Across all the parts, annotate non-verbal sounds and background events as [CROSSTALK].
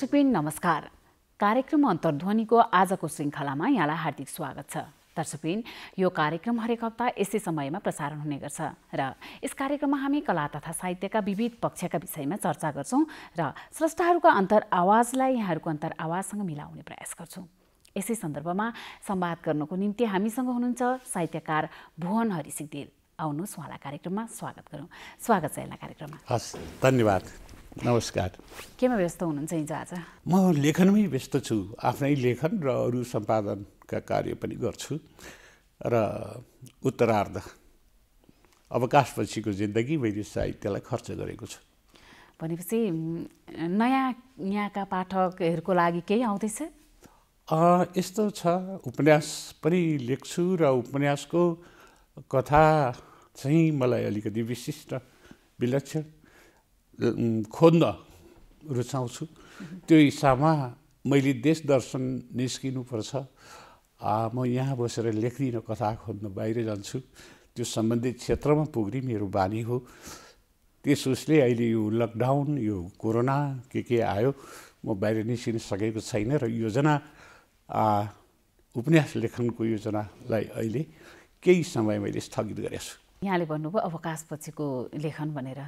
दर्शकबिन नमस्कार कार्यक्रम अन्तर्ध्वनिको आजको श्रृङ्खलामा यहाँलाई हार्दिक स्वागत छ दर्शकबिन यो कार्यक्रम हरेक हप्ता यसै समयमा प्रसारण हुने गर्छ र यस कार्यक्रममा हामी कला तथा साहित्यका विविध पक्षका विषयमा चर्चा गर्छौँ र स्रष्टाहरूका अन्तर आवाजलाई यहाँहरूको अन्तर आवाजसँग मिलाउने प्रयास गर्छौँ यसै सन्दर्भमा संवाद गर्नको निम्ति हामीसँग हुनुहुन्छ साहित्यकार भुवन हरि सिगदेल आउनुहोस् उहाँलाई कार्यक्रममा स्वागत गरौँ स्वागत छ यसलाई कार्यक्रममा हस् धन्यवाद नमस्कार केमा व्यस्त हुनुहुन्छ हिजो आज म लेखनमै व्यस्त छु आफ्नै लेखन र अरू सम्पादनका कार्य पनि गर्छु र उत्तरार्ध अवकाशपछिको जिन्दगी मैले साहित्यलाई खर्च गरेको छु भनेपछि नयाँ यहाँका पाठकहरूको लागि केही आउँदैछ यस्तो छ उपन्यास पनि लेख्छु र उपन्यासको कथा चाहिँ मलाई अलिकति विशिष्ट विलक्षण खोज्न रुचाउँछु [LAUGHS] त्यो हिसाबमा मैले देश दर्शन निस्किनुपर्छ म यहाँ बसेर लेख्दिनँ कथा खोज्न बाहिर जान्छु त्यो सम्बन्धित क्षेत्रमा पुग्ने मेरो बानी हो त्यस उसले अहिले यो लकडाउन यो कोरोना के के आयो म बाहिर निस्किन सकेको छैन र योजना उपन्यास लेखनको योजनालाई अहिले केही समय मैले स्थगित गरेको छु यहाँले भन्नुभयो अवकाशपछिको लेखन भनेर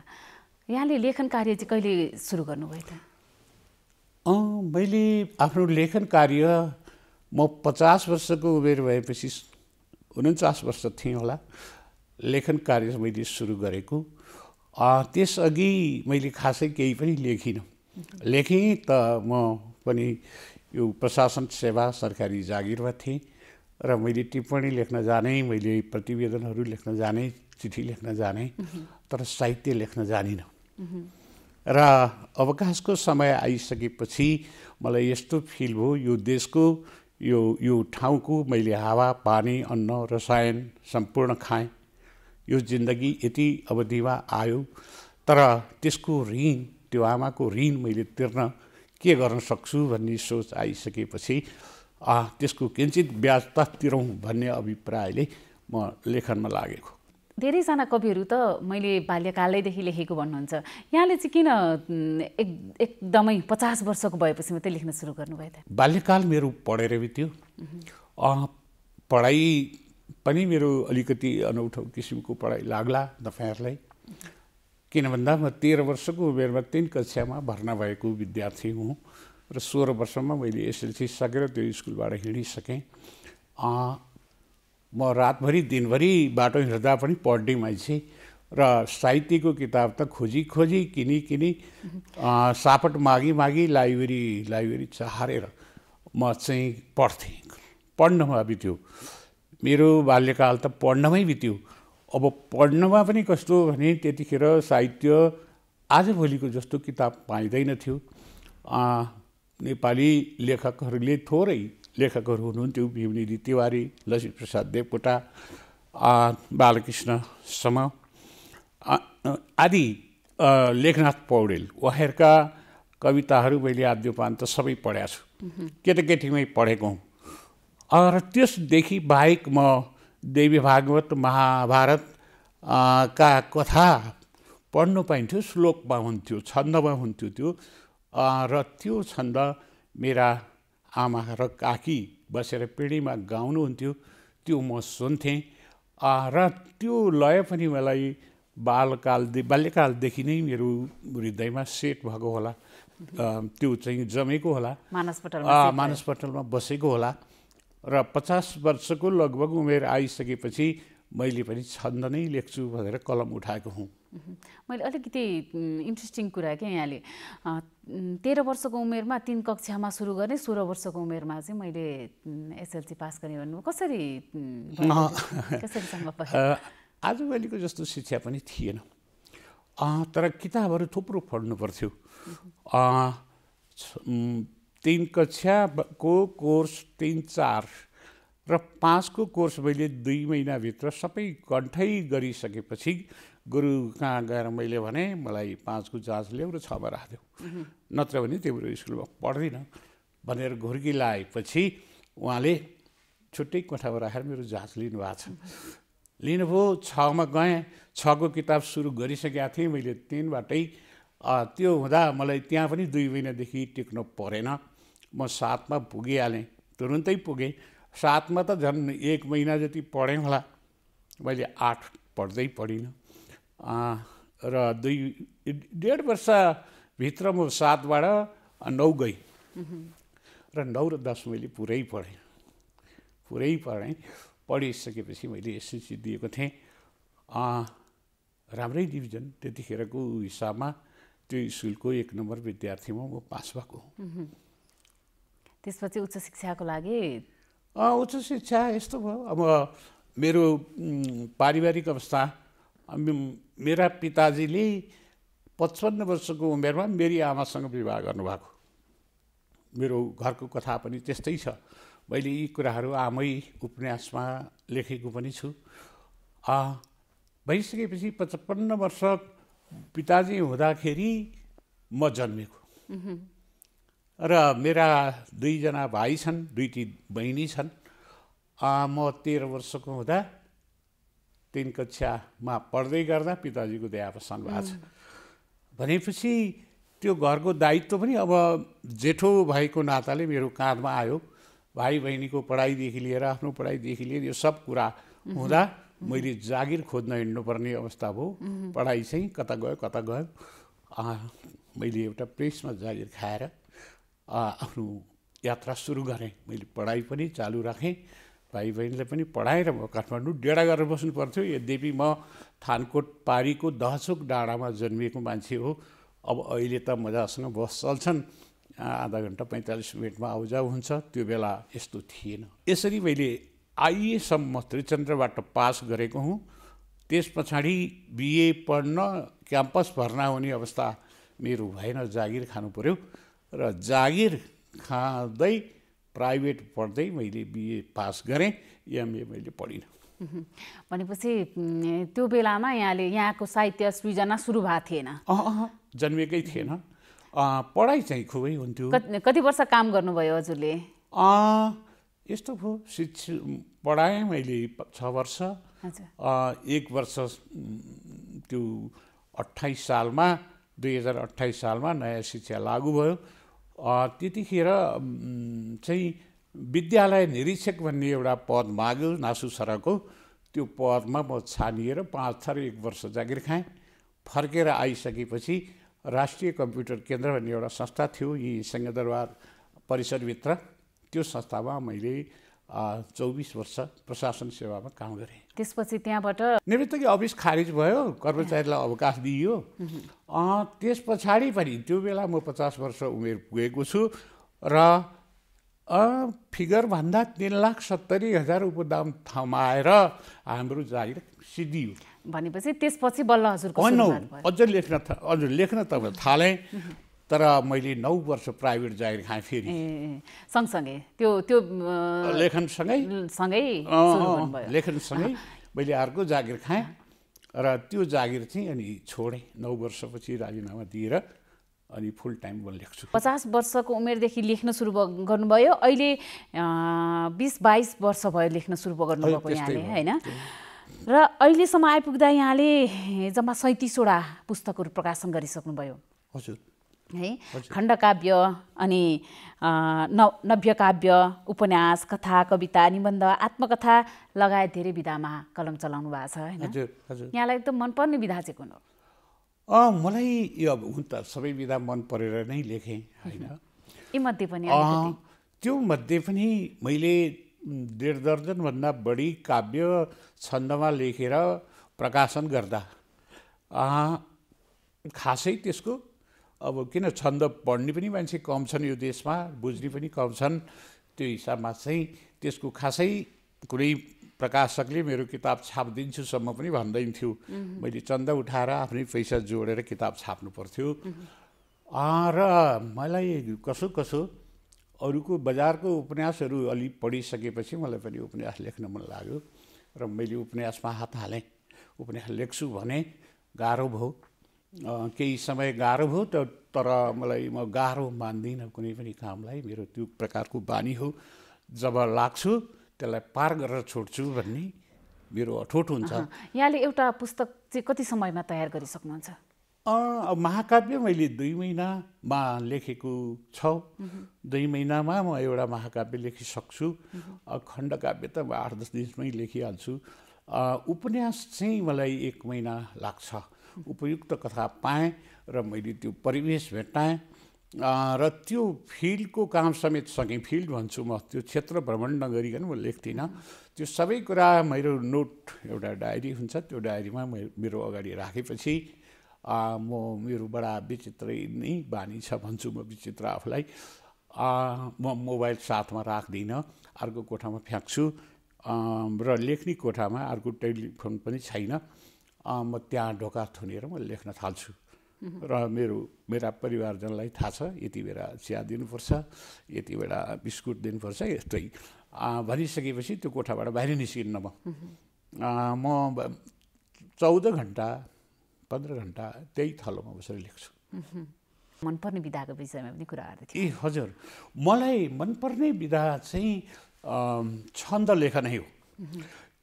यहाँले लेखन कार्य चाहिँ कहिले सुरु गर्नुभयो त मैले आफ्नो लेखन कार्य म पचास वर्षको उमेर भएपछि उन्चास वर्ष थिएँ होला लेखन कार्य मैले सुरु गरेको त्यसअघि मैले खासै केही पनि लेखिनँ लेखेँ त म पनि यो प्रशासन सेवा सरकारी जागिरमा थिएँ र मैले टिप्पणी लेख्न जाने मैले प्रतिवेदनहरू लेख्न जाने चिठी लेख्न जाने तर साहित्य लेख्न जानिनँ र अवकाशको समय आइसकेपछि मलाई यस्तो फिल भयो यो देशको यो यो ठाउँको मैले हावा पानी अन्न रसायन सम्पूर्ण खाएँ यो जिन्दगी यति अवधिमा आयो तर त्यसको ऋण त्यो आमाको ऋण मैले तिर्न के गर्न सक्छु भन्ने सोच आइसकेपछि त्यसको किञ्चित ब्याज त तिरौँ भन्ने अभिप्रायले म लेखनमा लागेको धेरैजना कविहरू त मैले बाल्यकालैदेखि लेखेको भन्नुहुन्छ यहाँले चाहिँ किन एक एकदमै पचास वर्षको भएपछि मात्रै लेख्न सुरु गर्नुभयो त बाल्यकाल मेरो पढेर बित्यो पढाइ पनि मेरो अलिकति अनौठो किसिमको पढाइ लाग्ला तपाईँहरूलाई किन भन्दा म तेह्र वर्षको उमेरमा तिन कक्षामा भर्ना भएको विद्यार्थी हुँ र सोह्र वर्षमा मैले एसएलसी सकेर त्यो स्कुलबाट हिँडिसकेँ म रातभरि दिनभरि बाटो हिँड्दा पनि पढ्ने मान्छे र साहित्यको किताब त खोजी खोजी किनी किनी सापट मागी मागी लाइब्रेरी लाइब्रेरी चारेर म चाहिँ पढ्थेँ पढ्नमा बित्यो मेरो बाल्यकाल त पढ्नमै बित्यो अब पढ्नमा पनि कस्तो भने त्यतिखेर साहित्य आजभोलिको जस्तो किताब पाइँदैन थियो नेपाली लेखकहरूले थोरै लेखकहरू हुनुहुन्थ्यो भीमनिधि तिवारी लक्ष्मीप्रसाद देवकोटा बालकृष्ण सम आदि लेखनाथ पौडेल उहाँहरूका कविताहरू मैले आद्य त सबै पढाएको छु केटाकेटीमै पढेको हुँ र त्यसदेखि बाहेक म देवी भागवत महाभारत का कथा पढ्नु पाइन्थ्यो श्लोकमा हुन्थ्यो छन्दमा हुन्थ्यो त्यो र त्यो छन्द मेरा आमा र काकी बसेर पिँढीमा गाउनुहुन्थ्यो त्यो म सुन्थेँ र त्यो लय पनि मलाई बालकाल बाल्यकालदेखि नै मेरो हृदयमा सेट भएको होला त्यो चाहिँ जमेको होला मानसपटल मानसपटलमा बसेको होला र पचास वर्षको लगभग उमेर आइसकेपछि मैले पनि छन्द नै लेख्छु भनेर कलम उठाएको हुँ मैले अलिकति इन्ट्रेस्टिङ कुरा क्या यहाँले तेह्र वर्षको उमेरमा तिन कक्षामा सुरु गर्ने सोह्र वर्षको उमेरमा चाहिँ मैले एसएलसी पास गरेँ भन्नु कसरी आजभोलिको जस्तो शिक्षा पनि थिएन तर किताबहरू थुप्रो पढ्नु पर्थ्यो तिन कक्षाको कोर्स तिन चार र पाँचको कोर्स मैले दुई महिनाभित्र सबै कन्ठै गरिसकेपछि गुरु कहाँ गएर मैले भने मलाई पाँचको जाँच ल्याऊ र छमा राखिदेऊ नत्र भने तिम्रो स्कुलमा पढ्दिनँ भनेर घुर्की लाएपछि उहाँले छुट्टै कोठामा राखेर मेरो जाँच लिनुभएको छ लिनुभयो छमा गएँ छको किताब सुरु गरिसकेका थिएँ मैले तिनबाटै त्यो हुँदा मलाई त्यहाँ पनि दुई महिनादेखि टेक्न परेन म सातमा पुगिहालेँ तुरुन्तै पुगेँ सातमा त झन् एक महिना जति पढेँ होला मैले आठ पढ्दै पढिनँ र दुई डेढ वर्षभित्र म सातबाट नौ गएँ र नौ र दस मैले पुरै पढेँ पुरै पढेँ पढिसकेपछि मैले एसएससी दिएको थिएँ राम्रै डिभिजन त्यतिखेरको हिसाबमा त्यो स्कुलको एक नम्बर विद्यार्थीमा म पास भएको त्यसपछि उच्च शिक्षाको लागि उच्च शिक्षा यस्तो भयो अब मेरो पारिवारिक अवस्था मेरा पिताजीले पचपन्न वर्षको उमेरमा मेरी आमासँग विवाह गर्नुभएको मेरो घरको कथा पनि त्यस्तै छ मैले यी कुराहरू आमै उपन्यासमा लेखेको पनि छु भइसकेपछि पचपन्न वर्ष पिताजी हुँदाखेरि म जन्मेको र मेरा दुईजना भाइ छन् दुईटी बहिनी छन् म तेह्र वर्षको हुँदा तिन कक्षामा पढ्दै गर्दा पिताजीको देहावसान भएको छ भनेपछि त्यो घरको दायित्व पनि अब जेठो भएको नाताले मेरो काँधमा आयो भाइ बहिनीको पढाइदेखि लिएर आफ्नो पढाइदेखि लिएर यो सब कुरा हुँदा मैले जागिर खोज्न हिँड्नुपर्ने अवस्था भयो पढाइ चाहिँ कता गयो कता गयो मैले एउटा प्रेसमा जागिर खाएर आफ्नो यात्रा सुरु गरेँ मैले पढाइ पनि चालु राखेँ भाइ बहिनीले पनि पढाएर म काठमाडौँ डेडा गरेर बस्नु पर्थ्यो यद्यपि म थानकोट पारीको दहचोक डाँडामा जन्मिएको मान्छे हो अब अहिले त मजासँग बस चल्छन् आधा घन्टा पैँतालिस मिनटमा आउजाउ हुन्छ त्यो बेला यस्तो थिएन यसरी मैले आइएसम्म त्रिचन्द्रबाट पास गरेको हुँ त्यस पछाडि बिए पढ्न क्याम्पस भर्ना हुने अवस्था मेरो भएन जागिर खानु पऱ्यो र जागिर खाँदै प्राइभेट पढ्दै मैले बिए पास गरेँ एमए मैले पढिनँ भनेपछि त्यो बेलामा यहाँले यहाँको साहित्य सृजना सुरु भएको थिएन जन्मेकै थिएन पढाइ चाहिँ खुबै हुन्थ्यो कति वर्ष काम गर्नुभयो हजुरले यस्तो भयो शिक्षा पढाएँ मैले छ वर्ष एक वर्ष त्यो अठाइस सालमा दुई हजार अठाइस सालमा नयाँ शिक्षा लागु भयो त्यतिखेर चाहिँ विद्यालय निरीक्षक भन्ने एउटा पद माग्यो नासु सरको त्यो पदमा म छानिएर पाँच थर एक वर्ष जागिर खाएँ फर्केर आइसकेपछि राष्ट्रिय कम्प्युटर केन्द्र भन्ने एउटा संस्था थियो यी सिंहदरबार परिसरभित्र त्यो संस्थामा मैले चौबिस वर्ष प्रशासन सेवामा काम गरेँ त्यसपछि त्यहाँबाट निवृत्तकी अफिस खारिज भयो कर्मचारीलाई अवकाश दिइयो त्यस पछाडि पनि त्यो बेला म पचास वर्ष उमेर पुगेको छु र फिगरभन्दा तिन लाख सत्तरी हजार उपदाम थमाएर हाम्रो जागिर सिद्धियो भनेपछि त्यसपछि बल्ल हजुर अझ लेख्न अझ लेख्न त थालेँ तर मैले नौ वर्ष प्राइभेट जागिर खाएँ फेरि सँगसँगै त्यो त्यो लेखनसँगै सँगै लेखनसँगै मैले अर्को जागिर खाएँ र त्यो जागिर चाहिँ अनि छोडेँ नौ वर्षपछि राजीनामा दिएर अनि फुल टाइम म लेख्छु पचास वर्षको उमेरदेखि लेख्न सुरु गर्नुभयो अहिले बिस बाइस वर्ष भयो लेख्न सुरु गर्नुभएको यहाँले होइन र अहिलेसम्म आइपुग्दा यहाँले जम्मा सैँतिसवटा पुस्तकहरू प्रकाशन गरिसक्नुभयो हजुर है खण्डकाव्य अनि न नव्यकाव्य उपन्यास कथा कविता निबन्ध आत्मकथा लगायत धेरै विधामा कलम चलाउनु भएको छ होइन यहाँलाई एकदम मनपर्ने विधा चाहिँ कुन हो मलाई यो अब हुन त सबै विधा मन परेर नै लेखेँ होइन [LAUGHS] यीमध्ये पनि त्यो मध्ये पनि मैले डेढ दर्जनभन्दा बढी काव्य छन्दमा लेखेर प्रकाशन गर्दा खासै त्यसको अब किन छन्द पढ्ने पनि मान्छे कम छन् यो देशमा बुझ्ने पनि कम छन् त्यो हिसाबमा चाहिँ त्यसको खासै कुनै प्रकाशकले मेरो किताब छापिदिन्छुसम्म पनि भन्दैन थियो मैले चन्दा उठाएर आफ्नै पैसा जोडेर किताब छाप्नु पर्थ्यो र मलाई कसो कसो अरूको बजारको उपन्यासहरू अलि पढिसकेपछि मलाई पनि उपन्यास लेख्न मन लाग्यो र मैले उपन्यासमा हात हालेँ उपन्यास लेख्छु भने गाह्रो भयो केही समय गाह्रो भयो तर मलाई म गाह्रो मान्दिनँ कुनै पनि कामलाई मेरो त्यो प्रकारको बानी हो जब लाग्छु त्यसलाई पार गरेर छोड्छु भन्ने मेरो अठोट हुन्छ यहाँले एउटा पुस्तक चाहिँ कति समयमा तयार गरिसक्नुहुन्छ महाकाव्य मैले दुई महिनामा लेखेको छ दुई महिनामा म एउटा महाकाव्य लेखिसक्छु खण्डकाव्य त म आठ दस दिनमै लेखिहाल्छु उपन्यास चाहिँ मलाई एक महिना लाग्छ उपयुक्त कथा पाएँ र मैले त्यो परिवेश भेटाएँ र त्यो फिल्डको काम समेत सँगै फिल्ड भन्छु म त्यो क्षेत्र भ्रमण नगरिकन म लेख्दिनँ त्यो सबै कुरा मेरो नोट एउटा डायरी हुन्छ त्यो डायरीमा मेरो अगाडि राखेपछि म मेरो बडा विचित्रै नै बानी छ भन्छु म विचित्र आफूलाई म मोबाइल साथमा राख्दिनँ अर्को कोठामा फ्याँक्छु र लेख्ने कोठामा अर्को टेलिफोन पनि छैन म त्यहाँ ढोका थुनेर म लेख्न थाल्छु र मेरो मेरा परिवारजनलाई थाहा छ यति बेला चिया दिनुपर्छ यति बेला बिस्कुट दिनुपर्छ यस्तै भनिसकेपछि त्यो कोठाबाट बाहिर निस्किन्न म म चौध घन्टा पन्ध्र घन्टा त्यही थलोमा बसेर लेख्छु मनपर्ने विधाको विषयमा पनि कुरा गर्दै थिएँ ए हजुर मलाई मनपर्ने विधा चाहिँ छन्द लेखनै हो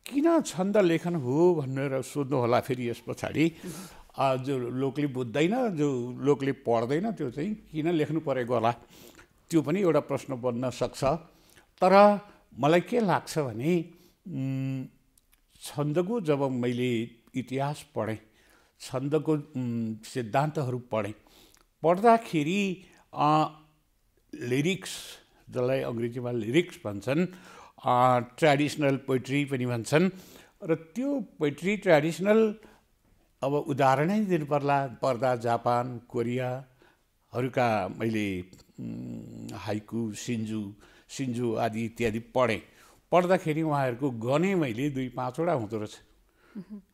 किन छन्द लेखन हो भनेर सोध्नु होला फेरि यस पछाडि जो लोकले बुझ्दैन जो लोकले पढ्दैन त्यो चाहिँ किन लेख्नु परेको होला त्यो पनि एउटा प्रश्न बन्न सक्छ तर मलाई के लाग्छ भने छन्दको जब मैले इतिहास पढेँ छन्दको सिद्धान्तहरू पढेँ पढ्दाखेरि लिरिक्स जसलाई अङ्ग्रेजीमा लिरिक्स भन्छन् ट्रेडिसनल पोइट्री पनि भन्छन् र त्यो पोइट्री ट्रेडिसनल अब उदाहरणै दिनुपर्ला पर्दा जापान कोरियाहरूका मैले हाइकु सिन्जु सिन्जु आदि इत्यादि पढेँ पढ्दाखेरि उहाँहरूको गने मैले दुई पाँचवटा हुँदो रहेछ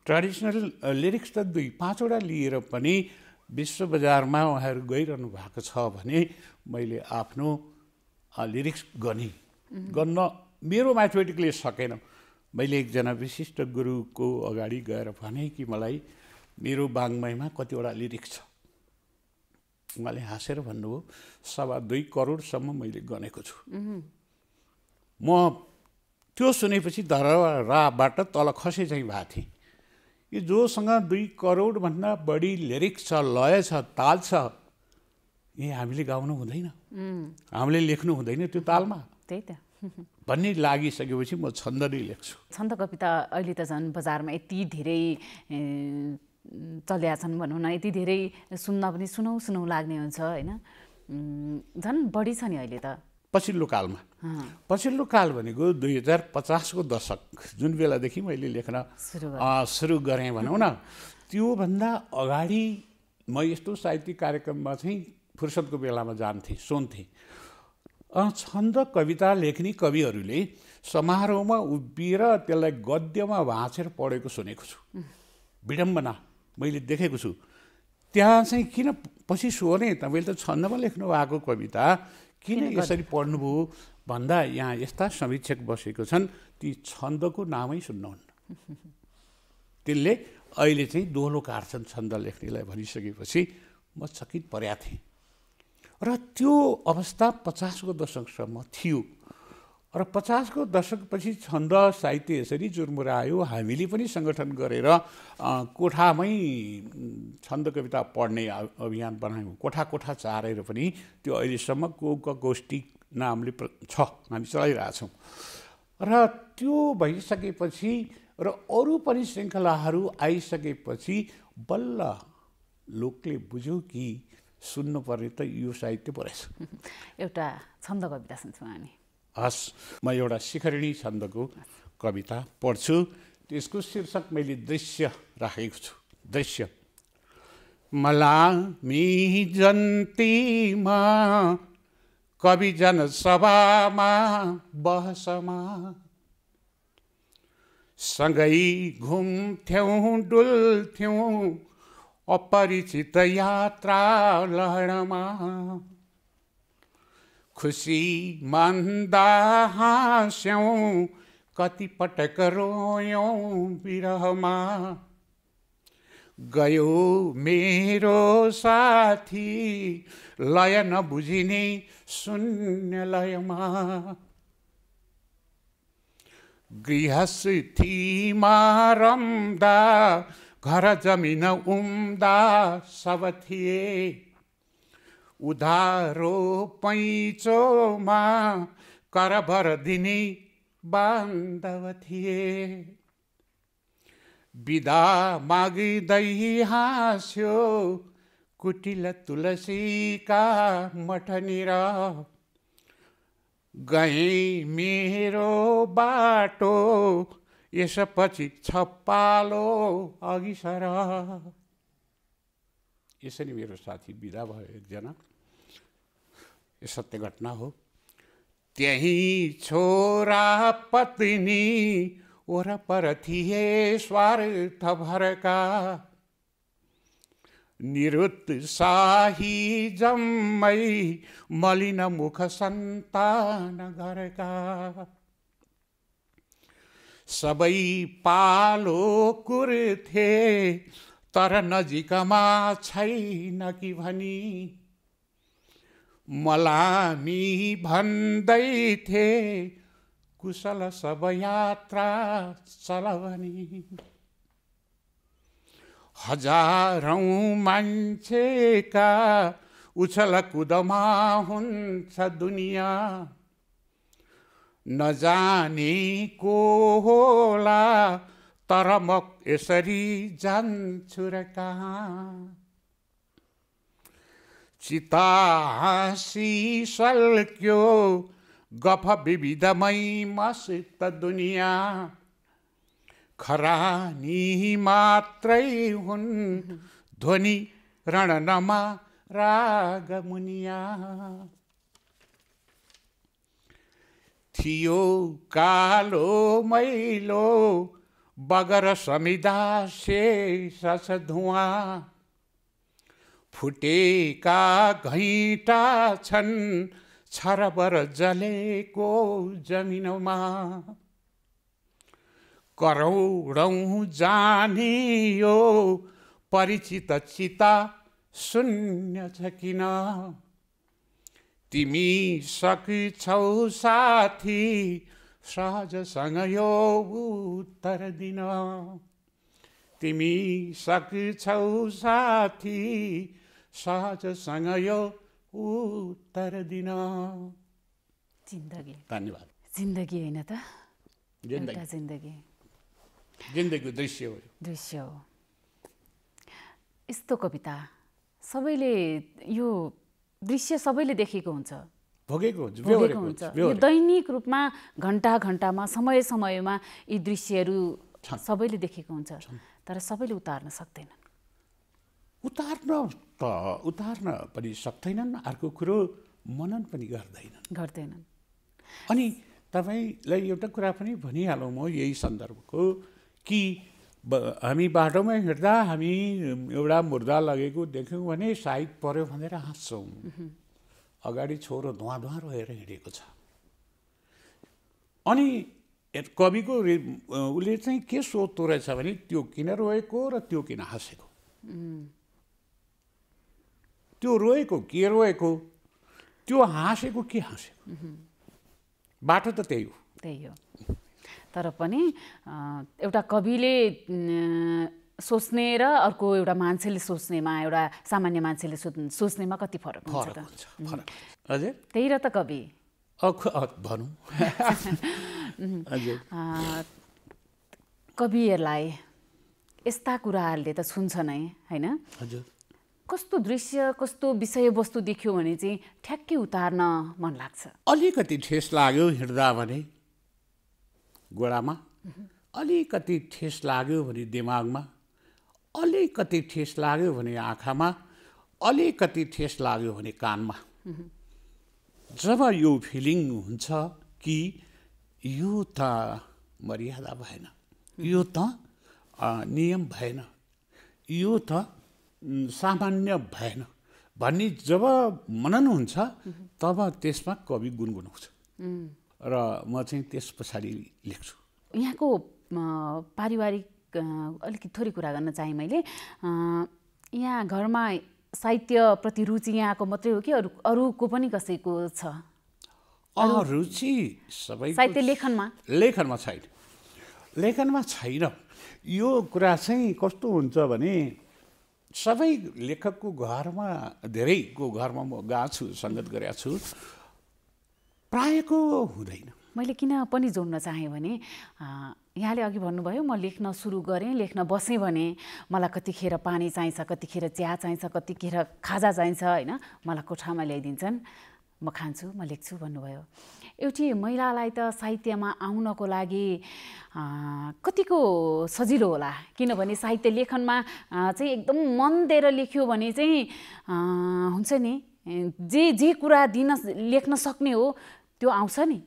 ट्रेडिसनल लिरिक्स त दुई पाँचवटा लिएर पनि विश्व बजारमा उहाँहरू गइरहनु भएको छ भने मैले आफ्नो लिरिक्स गने गर्न मेरो म्याथमेटिकले सकेन मैले एकजना विशिष्ट गुरुको अगाडि गएर भने कि मलाई मेरो बाङ्मयमा कतिवटा लिरिक्स छ उहाँले हाँसेर भन्नुभयो सवा दुई करोडसम्म मैले गनेको छु म त्यो सुनेपछि धरराबाट तल खसे चाहिँ भएको थिएँ कि जोसँग दुई करोडभन्दा बढी लिरिक्स छ लय छ ताल छ ए हामीले गाउनु हुँदैन हामीले लेख्नु हुँदैन त्यो तालमा त्यही त भन्ने लागिसकेपछि म छन्द नै लेख्छु छन्द कविता अहिले त झन् बजारमा यति धेरै चल्या छन् भनौँ न यति धेरै सुन्न पनि सुनौ सुनौ लाग्ने हुन्छ होइन झन् बढी छ नि अहिले त पछिल्लो कालमा पछिल्लो काल भनेको दुई हजार पचासको दशक जुन बेलादेखि मैले लेख्न सुरु गरेँ भनौँ न त्योभन्दा अगाडि म यस्तो साहित्यिक कार्यक्रममा चाहिँ फुर्सदको बेलामा जान्थेँ सुन्थेँ छन्द कविता लेख्ने कविहरूले समारोहमा उभिएर त्यसलाई गद्यमा भाँचेर पढेको सुनेको छु विडम्बना मैले देखेको छु त्यहाँ चाहिँ किन पछि सोने तपाईँले त छन्दमा लेख्नु भएको कविता किन यसरी पढ्नुभयो भन्दा यहाँ यस्ता समीक्षक बसेको छन् ती छन्दको नामै सुन्नुहुन्न त्यसले अहिले चाहिँ दोहोरो काट्छन् छन्द लेख्नेलाई भनिसकेपछि म चकित परेका थिएँ र त्यो अवस्था पचासको दशकसम्म थियो र पचासको दशकपछि छन्द साहित्य यसरी आयो हामीले पनि सङ्गठन गरेर कोठामै छन्द कविता पढ्ने अभियान बनायौँ कोठा कोठा चारेर पनि त्यो अहिलेसम्म को क गोष्ठी नामले छ हामी चलाइरहेछौँ र त्यो भइसकेपछि र अरू पनि श्रृङ्खलाहरू आइसकेपछि बल्ल लोकले बुझ्यो कि सुन्नुपर्ने त यो साहित्य रहेछ [LAUGHS] एउटा छन्द कविता सुन्छौँ हामी हस् म एउटा शिखरिणी छन्दको कविता पढ्छु त्यसको शीर्षक मैले दृश्य राखेको छु दृश्य मलामी जन्तीमा कवि जनसभामा बहसमा सँगै घुम्थ्यौँ डुल्थ्यौँ अपरिचित यात्रा लहरमा खुसी मन्दा हाँस्यौँ कतिपटक रोयौँ बिरहमा गयो मेरो साथी लय नबुझिने शून्य लयमा गृहस्थीमा रम्दा घर जमिन उम्दा सब थिए उधारो पैँचोमा करभर दिने बान्धव थिए बिदा मागिँदै हाँस्यो कुटिल तुलसीका मठनिर गए मेरो बाटो यसपछि छप्पालो अघि सर यसरी मेरो साथी बिदा भयो एकजना यो सत्य घटना हो त्यही छोरा पत्नी वरपर थिए स्वार्थ भरका साही जम्मै मलिन मुख सन्तान घरका सबै पालो कुर्थे तर नजिकमा छैन कि भनी मलामी भन्दै थिए कुशल सब यात्रा चल भनी हजारौँ मान्छेका उछल कुदमा हुन्छ दुनियाँ को होला तर म यसरी जान्छु र कहाँ चिता हाँसी सल्क्यो गफ विविधमै मसित दुनियाँ खरानी मात्रै हुन् ध्वनि रणनमा रागमुनिया थियो कालो मैलो बगर समिदा शेष धुवा फुटेका घैँटा छन् छरबर जलेको जमिनमा करौडौँ जाने यो परिचित चिता शून्य छ किन तिमी सक्छौ साथी सहजसँग यो उत्तर दिन तिमी सक्छौ साथी सहजसँग यो उत्तर दिन जिन्दगी धन्यवाद जिन्दगी होइन त जिन्दगी जिन्दगीको दृश्य हो दृश्य हो यस्तो कविता सबैले यो दृश्य सबैले देखेको हुन्छ भोगेको हुन्छ यो दैनिक रूपमा घन्टा घन्टामा समय समयमा यी दृश्यहरू सबैले देखेको हुन्छ तर सबैले उतार्न सक्दैनन् उतार्न त उतार्न पनि सक्दैनन् अर्को कुरो मनन पनि गर्दैनन् गर्दैनन् अनि तपाईँलाई एउटा कुरा पनि भनिहालौँ म यही सन्दर्भको कि हामी बाटोमै हिँड्दा हामी एउटा मुर्दा लगेको देख्यौँ भने साइड पऱ्यो भनेर हाँस्छौँ अगाडि छोरो धुवा धुवा रोएर हिँडेको छ अनि कविको उसले चाहिँ के सोध्दो रहेछ भने त्यो किन रोएको र त्यो किन हाँसेको त्यो रोएको के रोएको त्यो हाँसेको के हाँसेको बाटो त त्यही हो त्यही हो तर पनि एउटा कविले सोच्ने र अर्को एउटा मान्छेले सोच्नेमा एउटा सामान्य मान्छेले सोच्नेमा कति फरक हुन्छ त्यही र त कवि भनौँ [LAUGHS] कविहरूलाई यस्ता कुराहरूले त छुन्छ नै होइन कस्तो दृश्य कस्तो विषयवस्तु देख्यो भने चाहिँ ठ्याक्कै उतार्न मन लाग्छ अलिकति ठेस लाग्यो हिँड्दा भने गोडामा अलिकति ठेस लाग्यो भने दिमागमा अलिकति ठेस लाग्यो भने आँखामा अलिकति ठेस लाग्यो भने कानमा जब यो फिलिङ हुन्छ कि यो त मर्यादा भएन यो त नियम भएन यो त सामान्य भएन भन्ने जब मनन हुन्छ तब त्यसमा कवि गुनगुनाउँछ र म चाहिँ त्यस पछाडि लेख्छु यहाँको पारिवारिक अलिकति थोरै कुरा गर्न चाहेँ मैले यहाँ घरमा साहित्यप्रति रुचि यहाँको मात्रै हो कि अरू अरूको पनि कसैको छ रुचि सबै साहित्य लेखनमा लेखनमा छैन लेखनमा छैन यो कुरा चाहिँ कस्तो हुन्छ भने सबै लेखकको घरमा धेरैको घरमा म गएको छु सङ्गत गरेका छु प्रायको हुँदैन मैले किन पनि जोड्न चाहेँ भने यहाँले अघि भन्नुभयो म लेख्न सुरु गरेँ लेख्न बसेँ भने मलाई कतिखेर पानी चाहिन्छ कतिखेर चिया चाहिन्छ कतिखेर खाजा चाहिन्छ होइन मलाई कोठामा ल्याइदिन्छन् म खान्छु म लेख्छु भन्नुभयो एउटी महिलालाई त साहित्यमा आउनको लागि कतिको सजिलो होला किनभने साहित्य लेखनमा चाहिँ एकदम मन दिएर लेख्यो भने चाहिँ हुन्छ नि जे जे कुरा दिन लेख्न सक्ने हो त्यो आउँछ नि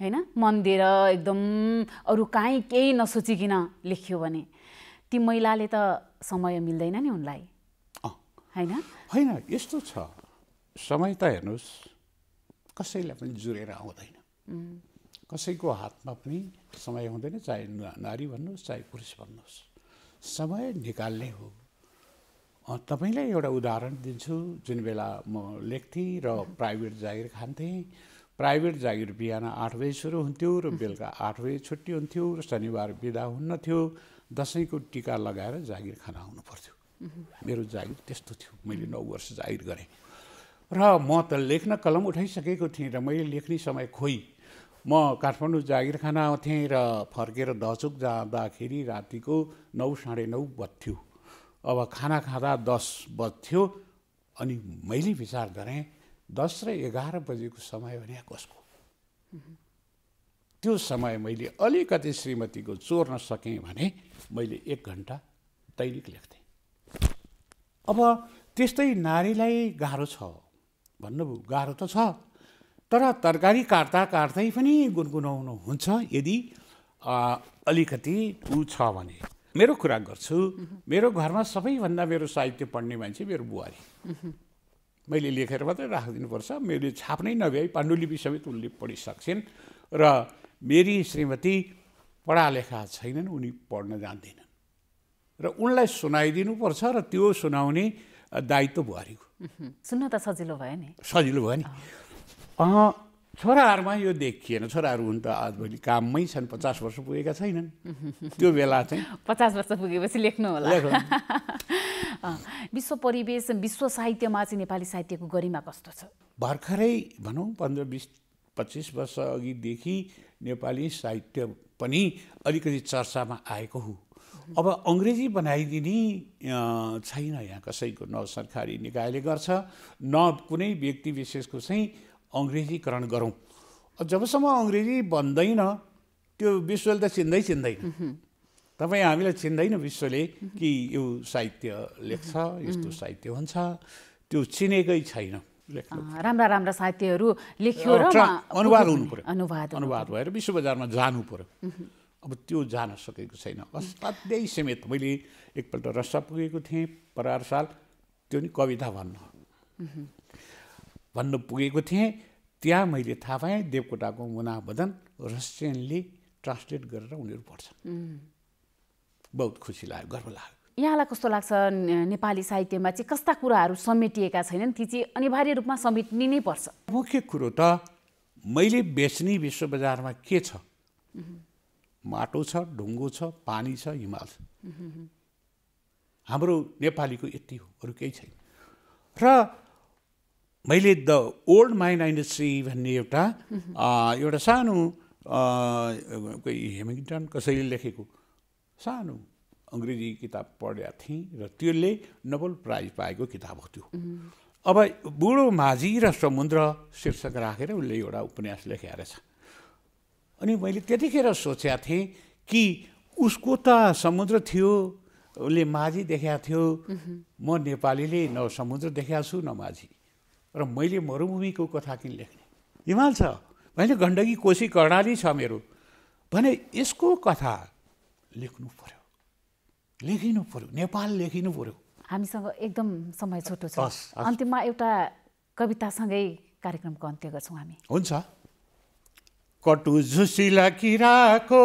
होइन मन दिएर एकदम अरू काहीँ केही नसोचिकन लेख्यो भने ती महिलाले त समय मिल्दैन नि उनलाई होइन होइन यस्तो छ समय त हेर्नुहोस् कसैलाई पनि जुरेर आउँदैन कसैको हातमा पनि समय हुँदैन चाहे नारी भन्नुहोस् चाहे पुरुष भन्नुहोस् समय निकाल्ने हो तपाईँलाई एउटा उदाहरण दिन्छु जुन बेला म लेख्थेँ र प्राइभेट जागिर खान्थेँ प्राइभेट जागिर बिहान आठ बजी सुरु हुन्थ्यो र बेलुका आठ बजी छुट्टी हुन्थ्यो र शनिबार बिदा हुन्न थियो दसैँको टिका लगाएर जागिर खान आउनु पर्थ्यो मेरो जागिर त्यस्तो थियो मैले नौ वर्ष जागिर गरेँ र म त लेख्न कलम उठाइसकेको थिएँ र मैले लेख्ने समय खोइ म काठमाडौँ जागिर खान आउँथेँ र फर्केर दसुक जाँदाखेरि रातिको नौ साढे नौ बज्थ्यो अब खाना खाँदा दस बज्थ्यो अनि मैले विचार गरेँ दस र एघार बजेको समय भने कसको त्यो समय मैले अलिकति श्रीमतीको चोर्न सकेँ भने मैले एक घन्टा दैनिक लेख्थेँ अब त्यस्तै नारीलाई गाह्रो छ भन्नुभयो गाह्रो त छ तर तरकारी काट्दा काट्दै पनि गुनगुनाउनु हुन्छ यदि अलिकति ऊ छ भने मेरो कुरा गर्छु मेरो घरमा सबैभन्दा मेरो साहित्य पढ्ने मान्छे मेरो बुहारी मैले लेखेर मात्रै राखिदिनुपर्छ मैले छाप्नै नभ्याई पाण्डुलिपि समेत उनले पढिसक्छन् र मेरी श्रीमती पढालेखा छैनन् उनी पढ्न जान्दैनन् र उनलाई सुनाइदिनुपर्छ र त्यो सुनाउने दायित्व बुहारीको सुन्न त सजिलो भयो नि सजिलो भयो नि छोराहरूमा यो देखिएन छोराहरू हुन त आजभोलि काममै छन् पचास वर्ष पुगेका छैनन् त्यो बेला चाहिँ पचास वर्ष पुगेपछि लेख्नु होला विश्व परिवेश विश्व साहित्यमा चाहिँ नेपाली साहित्यको गरिमा कस्तो छ भर्खरै भनौँ पन्ध्र बिस पच्चिस वर्ष अघिदेखि नेपाली साहित्य पनि अलिकति चर्चामा आएको हो अब अङ्ग्रेजी बनाइदिने छैन यहाँ कसैको न सरकारी निकायले गर्छ न कुनै व्यक्ति विशेषको चाहिँ अङ्ग्रेजीकरण गरौँ जबसम्म अङ्ग्रेजी भन्दैन त्यो विश्वले त चिन्दै चिन्दैन तपाईँ हामीलाई चिन्दैन विश्वले कि यो साहित्य लेख्छ यस्तो साहित्य हुन्छ त्यो चिनेकै छैन राम्रा राम्रा साहित्यहरू लेख्यो अनुवाद हुनु पऱ्यो अनुवाद अनुवाद भएर विश्व बजारमा जानु पऱ्यो अब त्यो जान सकेको छैन असाध्यै समेत मैले एकपल्ट रसा पुगेको थिएँ परार साल त्यो नि कविता भन्न भन्नु पुगेको थिएँ त्यहाँ मैले थाहा पाएँ देवकोटाको मुना बदन रसियनले ट्रान्सलेट गरेर उनीहरू पढ्छन् बहुत खुसी लाग्यो गर्व लाग्यो यहाँलाई कस्तो लाग्छ नेपाली साहित्यमा चाहिँ कस्ता कुराहरू समेटिएका छैनन् ती चाहिँ अनिवार्य रूपमा समेट्ने नै पर्छ मुख्य कुरो त मैले बेच्ने विश्व बजारमा के छ माटो छ ढुङ्गो छ पानी छ हिमाल छ हाम्रो नेपालीको यति हो अरू केही छैन र मैले द ओल्ड माइन इन्डस्ट्री भन्ने एउटा एउटा सानो कोही हेमिङटन कसैले लेखेको सानो अङ्ग्रेजी किताब पढेका थिएँ र त्यसले नोबल प्राइज पाएको किताब हो त्यो अब बुढो माझी र समुद्र शीर्षक राखेर उसले एउटा उपन्यास लेखेको रहेछ अनि मैले त्यतिखेर सोचेको थिएँ कि उसको त समुद्र थियो उसले माझी देखाएको थियो म नेपालीले न समुद्र देखाएको छु न माझी र मैले मरुभूमिको कथा किन लेख्ने हिमाल छ मैले गण्डकी कोशी कर्णाली छ मेरो भने यसको कथा लेख्नु पर्यो लेखिनु पर्यो नेपाल लेखिनु पर्यो हामीसँग एकदम समय छोटो छ अन्तिममा एउटा कवितासँगै कार्यक्रमको अन्त्य गर्छौँ हामी हुन्छ कटु झुसिला किराको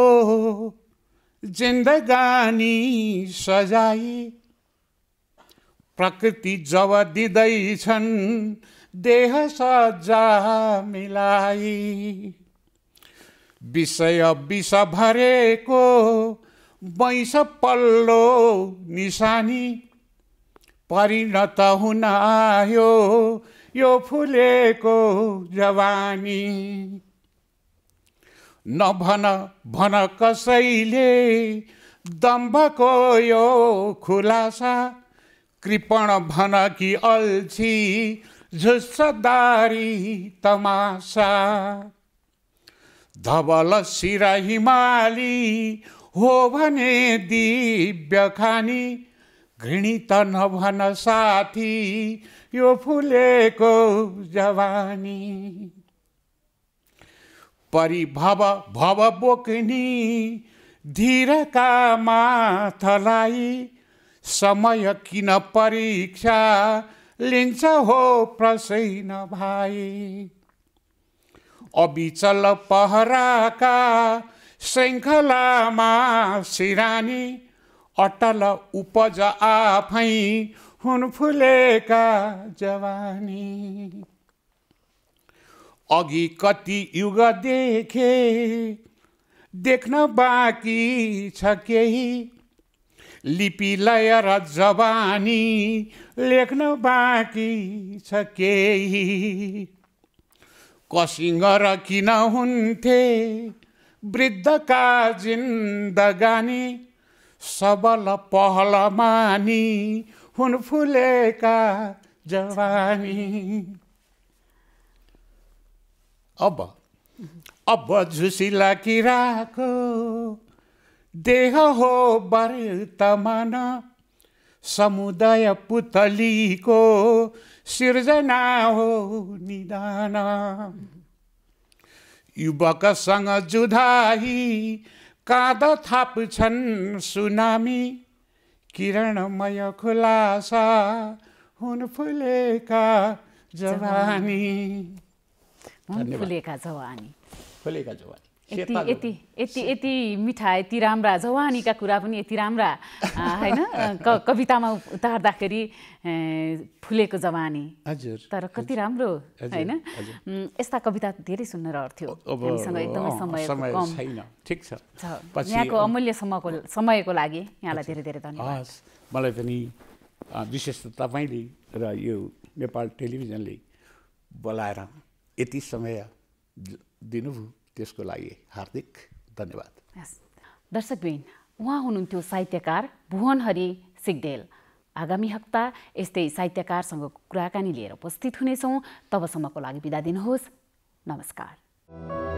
जिन्दगानी सजाई प्रकृति जब दिँदैछन् देह सजा मिलाई विषय विष भरेको बैस पल्लो निशानी परिणत हुन आयो यो फुलेको जवानी नभन भन कसैले दम्भको यो खुलासा कृपण भन कि अल्छी झुसदारी तमासा धवल सिरा हिमाली हो भने दिव्य खानी घृणित नभन साथी यो फुलेको जवानी परिभव भव बोक्नी धीरका माथलाई समय किन परीक्षा लिन्छ हो प्रसैन भाइ अविचल पहराका श्रृङ्खलामा सिरानी अटल उपज आफै हुन फुलेका जवानी अघि कति युग देखे देख्न बाँकी छ केही लिपि लय र जवानी लेख्न बाँकी छ केही कसिङ र किन हुन्थे वृद्धका जिन्दगानी सबल मानी हुन फुलेका जवानी अब अब झुसिला किराको देह हो वर्तमान समुदाय पुतलीको सिर्जना हो निदान युवकसँग जुधाही काँध थाप्छन् सुनामी किरणमय खुलासा हुन फुलेका जवानी फुलेका जवानी फुलेका जवानी यति यति यति यति मिठा यति राम्रा जवानीका कुरा पनि यति राम्रा होइन [LAUGHS] कवितामा उतार्दाखेरि फुलेको जवानी हजुर तर कति राम्रो होइन यस्ता कविता धेरै सुन्न रहर एकदमै समय ठिक छ यहाँको अमूल्य समयको समयको लागि यहाँलाई धेरै धेरै धन्यवाद मलाई पनि विशेष त तपाईँले र यो नेपाल टेलिभिजनले बोलाएर यति समय दिनुभयो त्यसको लागि हार्दिक धन्यवाद हस् दर्शकबिन उहाँ हुनुहुन्थ्यो साहित्यकार भुवनहरि सिग्देल आगामी हप्ता यस्तै साहित्यकारसँग कुराकानी लिएर उपस्थित हुनेछौँ तबसम्मको लागि बिदा दिनुहोस् नमस्कार